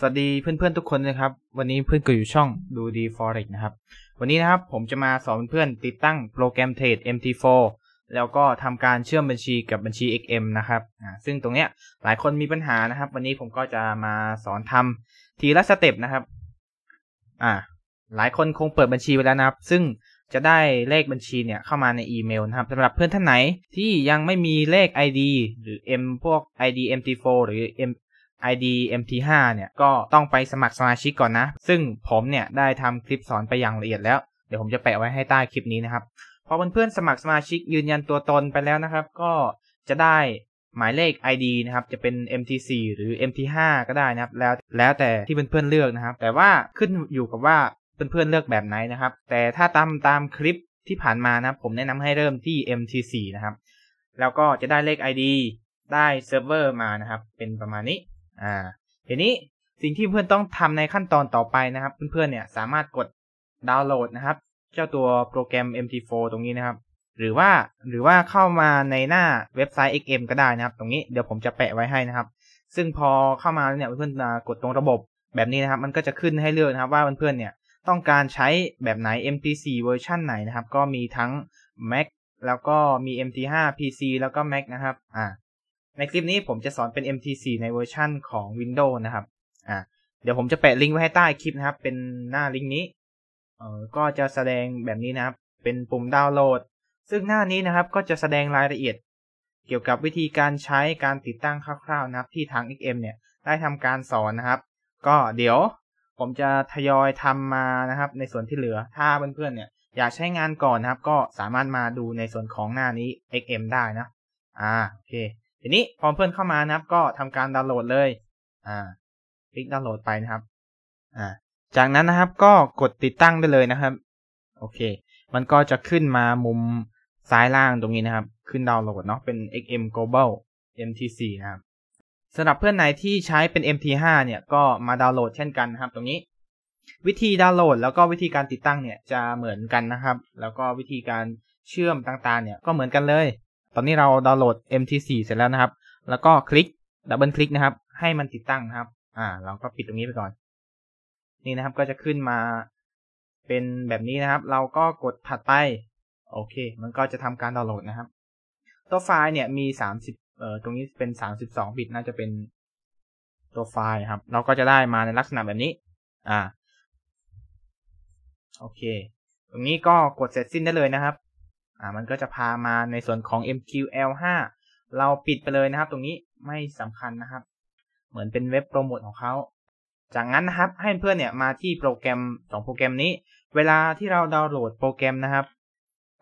สวัสดีเพื่อนๆ ทุกคนนะครับ วันนี้เพื่อนก็อยู่ช่องดูดี forex นะครับวันนี้นะครับผมจะมาสอนเพื่อนติดตั้งโปรแกรมเทรด MT4 แล้วก็ทำการเชื่อมบัญชีกับบัญชี XM นะครับ ซึ่งตรงเนี้ยหลายคนมีปัญหานะครับ วันนี้ผมก็จะมาสอนทำทีละสเต็ปนะครับอ่าหลายคนคงเปิดบัญชีไปแล้วนะครับ ซึ่งจะได้เลขบัญชีเนี่ยเข้ามาในอีเมลนะครับสำหรับเพื่อนท่านไหนที่ยังไม่มีเลข ID หรือ M พวก ID MT4 หรือ m ID MT5 เนี่ยก็ต้องไปสมัครสมาชิกก่อนนะ ซึ่งผมเนี่ยได้ทำคลิปสอนไปอย่างละเอียดแล้ว เดี๋ยวผมจะแปะไว้ให้ใต้คลิปนี้นะครับ พอเพื่อนๆสมัครสมาชิกยืนยันตัวตนไปแล้วนะครับ ก็จะได้หมายเลข ID นะครับ จะเป็น MT4 หรือ MT5 ก็ได้นะครับ แล้วแล้วแต่ที่เพื่อนๆเลือกนะครับ แต่ว่าขึ้นอยู่กับว่าเพื่อนๆเลือกแบบไหนนะครับ แต่ถ้าตามตามคลิปที่ผ่านมานะครับ ผมแนะนำให้เริ่มที่ MT4 นะครับแล้วก็จะได้เลข ID ได้เซิร์ฟเวอร์มานะครับเป็นประมาณนี้อ่าทีนี้สิ่งที่เพื่อนต้องทำในขั้นตอนต่อไปนะครับเพื่อนๆเนี่ยสามารถกดดาวน์โหลดนะครับ เจ้าตัวโปรแกรม MT4 ตรงนี้นะครับ หรือว่าหรือว่าเข้ามาในหน้าเว็บไซต์ XM ก็ได้นะครับ ตรงนี้เดี๋ยวผมจะแปะไว้ให้นะครับ ซึ่งพอเข้ามาเนี่ยเพื่อนๆกดตรงระบบแบบนี้นะครับ มันก็จะขึ้นให้เลือกนะครับ ว่าเพื่อนๆเนี่ยต้องการใช้แบบไหน MT4 เวอร์ชันไหนนะครับ ก็มีทั้ง Mac แล้วก็มี MT5 PC แล้วก็ Mac นะครับ อ่าในคลิปนี้ผมจะสอนเป็น MT4 ในเวอร์ชั่นของ Windows นะครับ อ่า เดี๋ยวผมจะแปะลิงก์ไว้ให้ใต้คลิปนะครับ เป็นหน้าลิงก์นี้ เอ่อ ก็จะแสดงแบบนี้นะครับ เป็นปุ่มดาวน์โหลด ซึ่งหน้านี้นะครับ ก็จะแสดงรายละเอียด เกี่ยวกับวิธีการใช้การติดตั้งคร่าวๆนะครับ ที่ทาง XM เนี่ย ได้ทำการสอนนะครับ ก็เดี๋ยวผมจะทยอยทำมานะครับ ในส่วนที่เหลือ ถ้าเพื่อนๆ เนี่ย อยากใช้งานก่อนนะครับ ก็สามารถมาดูในส่วนของหน้านี้ XM ได้นะ อ่า โอเคทีนี้พอเพื่อนเข้ามานะครับ ก็ทำการดาวน์โหลดเลย อ่า คลิกดาวน์โหลดไปนะครับอ่าจากนั้นนะครับ ก็กดติดตั้งได้เลยนะครับ โอเค มันก็จะขึ้นมามุมซ้ายล่างตรงนี้นะครับ ขึ้นดาวน์โหลดเนาะเป็น XM Global m t c นะครับสำหรับเพื่อนไหนที่ใช้เป็น MT5 เนี่ยก็มาดาวน์โหลดเช่นกันนะครับ ตรงนี้ วิธีดาวน์โหลด แล้วก็วิธีการติดตั้งเนี่ยจะเหมือนกันนะครับ แล้วก็วิธีการเชื่อมต่าง ๆ เนี่ย ก็เหมือนกันเลยตอนนี้เราดาวน์โหลด MT4 เสร็จแล้วนะครับ แล้วก็คลิก ดับเบิลคลิกนะครับ ให้มันติดตั้งนะครับ อ่า เราก็ปิดตรงนี้ไปก่อน นี่นะครับ ก็จะขึ้นมาเป็นแบบนี้นะครับ เราก็กดถัดไป โอเค มันก็จะทำการดาวน์โหลดนะครับ ตัวไฟล์เนี่ยมี30เอ่อ ตรงนี้เป็น32บิตน่าจะเป็นตัวไฟล์ครับ เราก็จะได้มาในลักษณะแบบนี้ อ่า โอเค ตรงนี้ก็กดเสร็จสิ้นได้เลยนะครับอ่ามันก็จะพามาในส่วนของ MQL5 เราปิดไปเลยนะครับ ตรงนี้ไม่สำคัญนะครับ เหมือนเป็นเว็บโปรโมทของเขาจากนั้นนะครับ ให้เพื่อนเนี่ยมาที่โปรแกรมสองโปรแกรมนี้เวลาที่เราดาวน์โหลดโปรแกรมนะครับ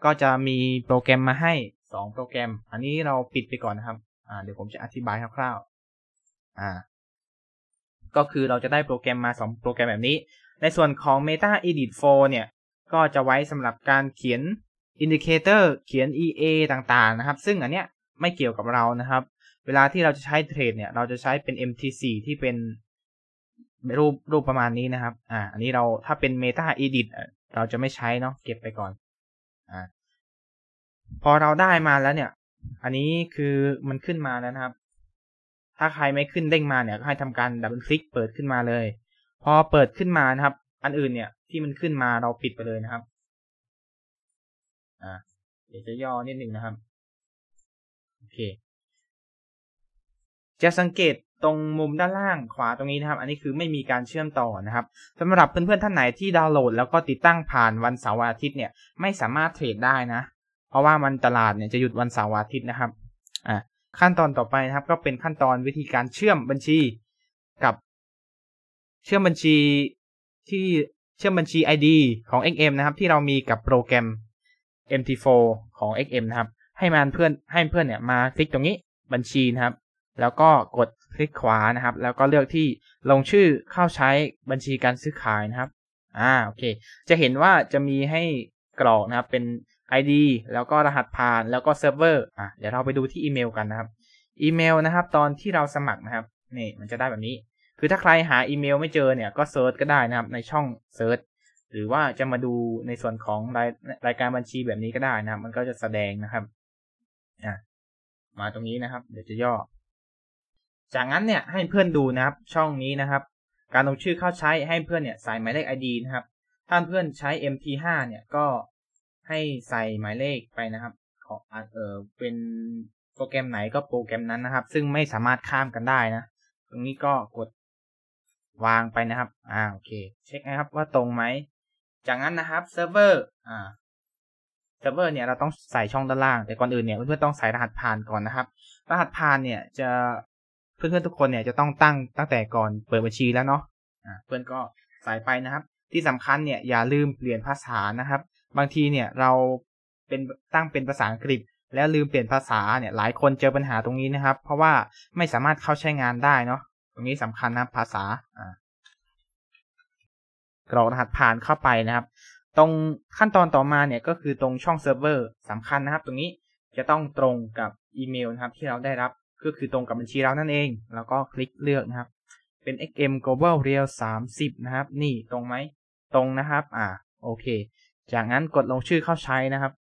ก็จะมีโปรแกรมมาให้สองโปรแกรม อันนี้เราปิดไปก่อนนะครับอ่าเดี๋ยวผมจะอธิบายคร่าวๆอ่าก็คือเราจะได้โปรแกรมมาสองโปรแกรมแบบนี้ ในส่วนของ Meta Edit 4 เนี่ยก็จะไว้สำหรับการเขียนอินดิเคเตอร์เขียน EA ต่างๆนะครับ ซึ่งอันเนี้ยไม่เกี่ยวกับเรานะครับ เวลาที่เราจะใช้เทรดเนี่ย เราจะใช้เป็น m t c ที่เป็นรูปรูปประมาณนี้นะครับ อ่าอันนี้เราถ้าเป็น Meta Edit เราจะไม่ใช้เนาะเก็บไปก่อนอ่าพอเราได้มาแล้วเนี่ย อันนี้คือมันขึ้นมาแล้วนะครับ ถ้าใครไม่ขึ้นเด้งมาเนี่ยก็ให้ทำการดับเบิลคลิกเปิดขึ้นมาเลย พอเปิดขึ้นมานะครับ อันอื่นเนี่ยที่มันขึ้นมาเราปิดไปเลยนะครับ่าเดี๋ยวจะย่อนิดนึ่งนะครับโอเค จะสังเกตตรงมุมด้านล่างขวาตรงนี้นะครับ อันนี้คือไม่มีการเชื่อมต่อนะครับ สำหรับเพื่อนๆท่านไหน ที่ดาวน์โหลดแล้วก็ติดตั้งผ่านวันเสาร์อาทิตย์เนี่ยไม่สามารถเทรดได้นะ เพราะว่ามันตลาดเนี่ยจะหยุดวันเสาร์อาทิตย์นะครับอ่าขั้นตอนต่อไปนะครับ ก็เป็นขั้นตอนวิธีการเชื่อมบัญชีกับ เชื่อมบัญชีที่เชื่อมบัญชี ID ของ XM นะครับ ที่เรามีกับโปรแกรม MT4 ของ XM นะครับ ให้มันเพื่อน ให้เพื่อนเนี่ย มาคลิกตรงนี้บัญชีนะครับ แล้วก็กดคลิกขวานะครับ แล้วก็เลือกที่ลงชื่อเข้าใช้บัญชีการซื้อขายนะครับ อ่าโอเค จะเห็นว่าจะมีให้กรอกนะครับ เป็น ID แล้วก็รหัสผ่านแล้วก็เซิร์ฟเวอร์ อ่ะเดี๋ยวเราไปดูที่อีเมลกันนะครับ อีเมลนะครับ ตอนที่เราสมัครนะครับ นี่มันจะได้แบบนี้ คือถ้าใครหาอีเมลไม่เจอเนี่ยก็เซิร์ชก็ได้นะครับ ในช่องเซิร์ชหรือว่าจะมาดูในส่วนของรายรายการบัญชีแบบนี้ก็ได้นะมันก็จะแสดงนะครับมาตรงนี้นะครับเดี๋ยวจะย่อจากนั้นเนี่ยให้เพื่อนดูนะครับ ช่องนี้นะครับ การลงชื่อเข้าใช้ให้เพื่อนเนี่ยใส่หมายเลข ID นะครับถ้าเพื่อนใช้ MT5 เนี่ยก็ให้ใส่หมายเลขไปนะครับ ขอเออเป็นโปรแกรมไหนก็โปรแกรมนั้นนะครับ ซึ่งไม่สามารถข้ามกันได้นะ ตรงนี้ก็กดวางไปนะครับ อ่าโอเค เช็คนะครับ ว่าตรงไหมจากนั้นนะครับเซิร์ฟเวอร์อ่าเซิร์ฟเวอร์ เนี่ยเราต้องใส่ช่องด้านล่างแต่ก่อนอื่นเนี่ยเพื่อนๆต้องใส่รหัสผ่านก่อนนะครับรหัสผ่านเนี่ยจะเพื่อนๆทุกคนเนี่ยจะต้องตั้งตั้งแต่ก่อนเปิดบัญชีแล้วเนาะอ่าเพื่อนก็ใส่ไปนะครับ ที่สำคัญเนี่ยอย่าลืมเปลี่ยนภาษานะครับ บางทีเนี่ยเราเป็นตั้งเป็นภาษาอังกฤษ แล้วลืมเปลี่ยนภาษาเนี่ย หลายคนเจอปัญหาตรงนี้นะครับเพราะว่าไม่สามารถเข้าใช้งานได้เนาะตรงนี้สำคัญนะภาษาอ่ากรอกรหัสผ่านเข้าไปนะครับ ตรงขั้นตอนต่อมาเนี่ยก็คือตรงช่องเซิร์ฟเวอร์สำคัญนะครับ ตรงนี้จะต้องตรงกับอีเมลนะครับ ที่เราได้รับก็คือตรงกับบัญชีเรานั่นเอง แล้วก็คลิกเลือกนะครับ เป็น xm global real 30นะครับ นี่ตรงไหมตรงนะครับ อ่าโอเค จากนั้นกดลงชื่อเข้าใช้นะครับ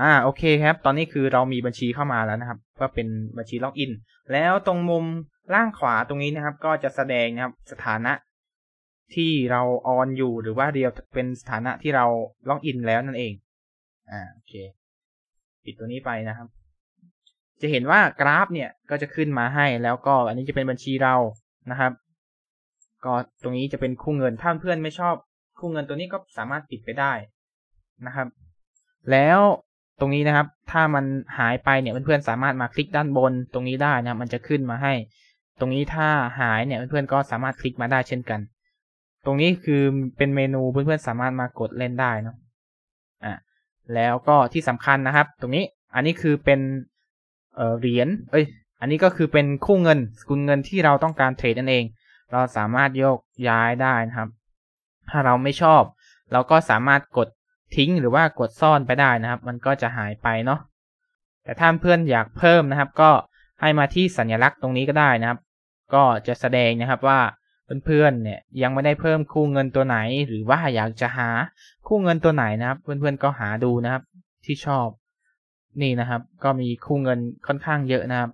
อ่าโอเคครับตอนนี้คือเรามีบัญชีเข้ามาแล้วนะครับ ก็เป็นบัญชีล็อกอินแล้วตรงมุมล่างขวาตรงนี้นะครับ ก็จะแสดงนะครับ สถานะที่เราออนอยู่หรือว่าเรียวเป็นสถานะที่เราล็อกอินแล้วนั่นเอง อ่าโอเค ปิดตัวนี้ไปนะครับ จะเห็นว่ากราฟเนี่ยก็จะขึ้นมาให้แล้วก็อันนี้จะเป็นบัญชีเรานะครับ ก็ตรงนี้จะเป็นคู่เงินถ้าเพื่อนไม่ชอบคู่เงินตัวนี้ก็สามารถปิดไปได้นะครับ แล้วตรงนี้นะครับ ถ้ามันหายไปเนี่ยเพื่อนๆสามารถมาคลิกด้านบน ตรงนี้ได้นะมันจะขึ้นมาให้ ตรงนี้ถ้าหายเนี่ยเพื่อนๆก็สามารถคลิกมาได้เช่นกันตรงนี้คือเป็นเมนูเพื่อนๆสามารถมากดเล่นได้เนาะอ่ะแล้วก็ที่สำคัญนะครับ ตรงนี้ อันนี้คือเป็นเหรียญ เอ้ย อันนี้ก็คือเป็นคู่เงินสกุลเงินที่เราต้องการเทรดนั่นเอง เราสามารถยกย้ายได้นะครับ ถ้าเราไม่ชอบเราก็สามารถกดทิ้งหรือว่ากดซ่อนไปได้นะครับ มันก็จะหายไปเนาะ แต่ถ้าเพื่อนอยากเพิ่มนะครับ ก็ให้มาที่สัญลักษณ์ตรงนี้ก็ได้นะครับ ก็จะแสดงนะครับว่าเพื่อนๆ เนี่ยยังไม่ได้เพิ่มคู่เงินตัวไหน หรือว่าอยากจะหาคู่เงินตัวไหนนะครับ เพื่อนๆก็หาดูนะครับ ที่ชอบ นี่นะครับก็มีคู่เงินค่อนข้างเยอะนะครับ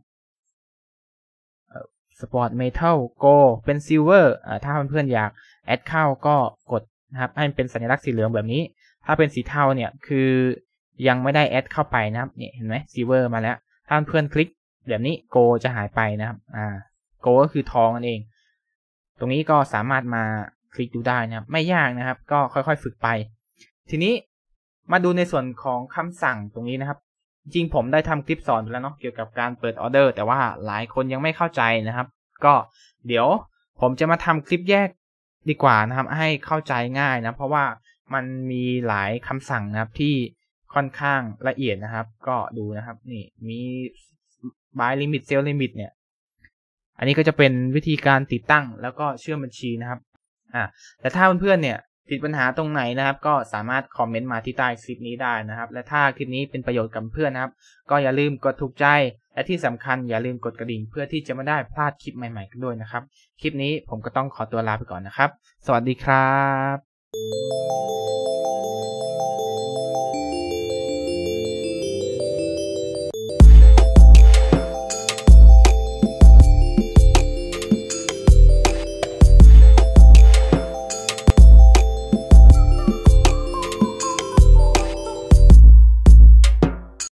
สปอร์ตเมทัลโกเป็นซิลเวอร์ถ้าเพื่อนๆ อยากแอดเข้าก็กดนะครับให้มันเป็นสัญลักษณ์สีเหลืองแบบนี้ ถ้าเป็นสีเทาเนี่ยคือยังไม่ได้แอดเข้าไปนะครับเนี่ยเห็นไหมซิลเวอร์มาแล้วถ้าเพื่อนคลิกแบบนี้โกจะหายไปนะครับอ่าโกก็คือทองนั่นเองตรงนี้ก็สามารถมาคลิกดูได้นะครับไม่ยากนะครับก็ค่อยๆ ฝึกไป ทีนี้มาดูในส่วนของคำสั่งตรงนี้นะครับจริงผมได้ทำคลิปสอนไปแล้วเนาะเกี่ยวกับการเปิดออเดอร์ แต่ว่าหลายคนยังไม่เข้าใจนะครับ ก็เดี๋ยวผมจะมาทำคลิปแยกดีกว่านะครับให้เข้าใจง่ายนะเพราะว่ามันมีหลายคำสั่งนะครับที่ค่อนข้างละเอียดนะครับ ก็ดูนะครับนี่มี buy limit sell limit เนี่ยอันนี้ก็จะเป็นวิธีการติดตั้งแล้วก็เชื่อมบัญชีนะครับอ่าแต่ถ้าเพื่อนๆ เนี่ย ติดปัญหาตรงไหนนะครับ ก็สามารถคอมเมนต์มาที่ใต้คลิปนี้ได้นะครับ และถ้าคลิปนี้เป็นประโยชน์กับเพื่อนนะครับ ก็อย่าลืมกดถูกใจ และที่สำคัญอย่าลืมกดกระดิ่งเพื่อที่จะไม่ได้พลาดคลิปใหม่ๆกันด้วยนะครับ คลิปนี้ผมก็ต้องขอตัวลาไปก่อนนะครับ สวัสดีครับ